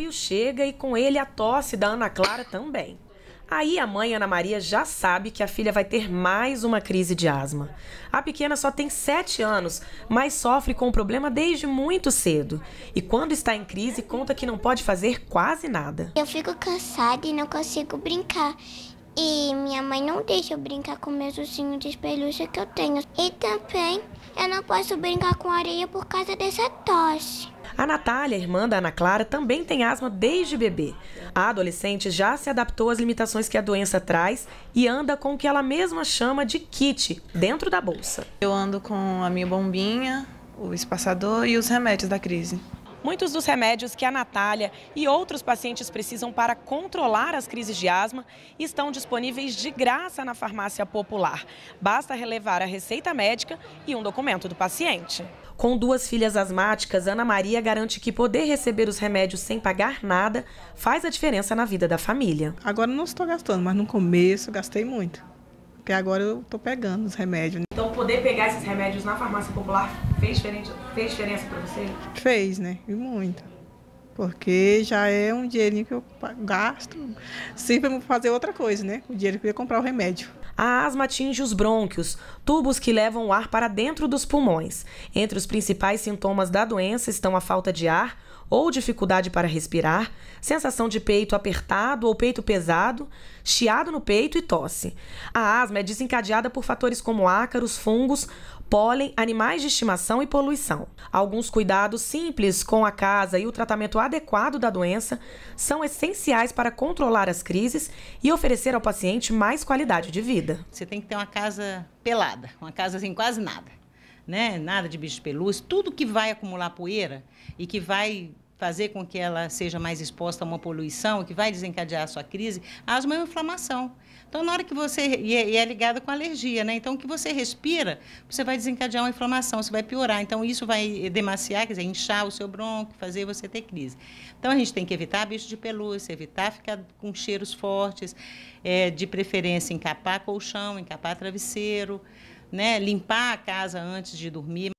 frio chega e com ele a tosse da Ana Clara também. Aí a mãe Ana Maria já sabe que a filha vai ter mais uma crise de asma. A pequena só tem 7 anos, mas sofre com o problema desde muito cedo. E quando está em crise, conta que não pode fazer quase nada. Eu fico cansada e não consigo brincar. E minha mãe não deixa eu brincar com meus ursinhos de pelúcia que eu tenho. E também eu não posso brincar com areia por causa dessa tosse. A Natália, irmã da Ana Clara, também tem asma desde bebê. A adolescente já se adaptou às limitações que a doença traz e anda com o que ela mesma chama de kit dentro da bolsa. Eu ando com a minha bombinha, o espaçador e os remédios da crise. Muitos dos remédios que a Natália e outros pacientes precisam para controlar as crises de asma estão disponíveis de graça na farmácia popular. Basta relevar a receita médica e um documento do paciente. Com duas filhas asmáticas, Ana Maria garante que poder receber os remédios sem pagar nada faz a diferença na vida da família. Agora não estou gastando, mas no começo gastei muito. Até agora eu tô pegando os remédios. Então poder pegar esses remédios na farmácia popular fez diferença, fez diferença para você? Fez, né? E muito. Porque já é um dinheirinho que eu gasto, sempre para fazer outra coisa, né? O dinheiro que eu ia comprar o remédio. A asma atinge os brônquios, tubos que levam o ar para dentro dos pulmões. Entre os principais sintomas da doença estão a falta de ar, ou dificuldade para respirar, sensação de peito apertado ou peito pesado, chiado no peito e tosse. A asma é desencadeada por fatores como ácaros, fungos, pólen, animais de estimação e poluição. Alguns cuidados simples com a casa e o tratamento adequado da doença são essenciais para controlar as crises e oferecer ao paciente mais qualidade de vida. Você tem que ter uma casa pelada, uma casa sem quase nada né? Nada de bicho de pelúcia, tudo que vai acumular poeira e que vai fazer com que ela seja mais exposta a uma poluição, que vai desencadear a sua crise, asma é uma inflamação. Então, na hora que você. É, e é ligada com alergia, né? Então, o que você respira, você vai desencadear uma inflamação, você vai piorar. Então, isso vai demaciar, quer dizer, inchar o seu bronco, fazer você ter crise. Então, a gente tem que evitar bicho de pelúcia, evitar ficar com cheiros fortes, é, de preferência encapar colchão, encapar travesseiro né, limpar a casa antes de dormir.